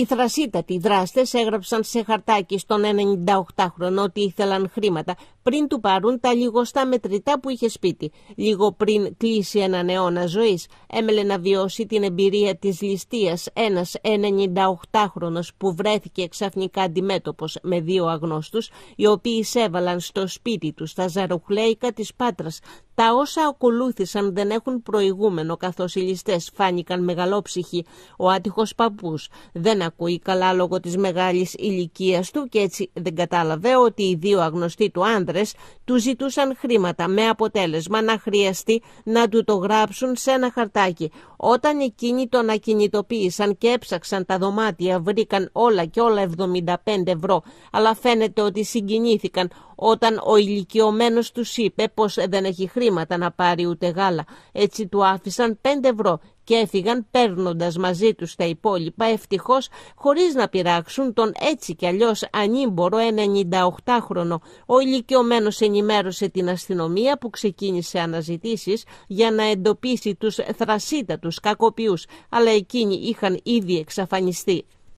Οι θρασίτατοι δράστες έγραψαν σε χαρτάκι στον 98χρονο ότι ήθελαν χρήματα πριν του πάρουν τα λιγοστά μετρητά που είχε σπίτι. Λίγο πριν κλείσει έναν αιώνα ζωής, έμελε να βιώσει την εμπειρία της ληστεια ένας ένας χρονο που βρέθηκε ξαφνικά αντιμέτωπος με δύο αγνώστους, οι οποίοι εισέβαλαν στο σπίτι τους στα ζαροχλέικα της πάτρας. Τα όσα ακολούθησαν δεν έχουν προηγούμενο, καθώς οι ληστές φάνηκαν μεγαλόψυχοι. Ο άτυχος παππούς δεν ακούει καλά λόγω της μεγάλης ηλικίας του και έτσι δεν κατάλαβε ότι οι δύο αγνωστοί του άνδρες του ζητούσαν χρήματα με αποτέλεσμα να χρειαστεί να του το γράψουν σε ένα χαρτάκι. Όταν εκείνοι τον ακινητοποίησαν και έψαξαν τα δωμάτια βρήκαν όλα και όλα 75 ευρώ, αλλά φαίνεται ότι συγκινήθηκαν όταν ο ηλικιωμένος τους είπε πως δεν έχει χρήματα να πάρει ούτε γάλα. Έτσι του άφησαν πέντε ευρώ και έφυγαν παίρνοντας μαζί τους τα υπόλοιπα ευτυχώς χωρίς να πειράξουν τον έτσι κι αλλιώς ανήμπορο 98χρονο. Ο ηλικιωμένος ενημέρωσε την αστυνομία που ξεκίνησε αναζητήσεις για να εντοπίσει τους θρασίτατους κακοποιούς, αλλά εκείνοι είχαν ήδη εξαφανιστεί.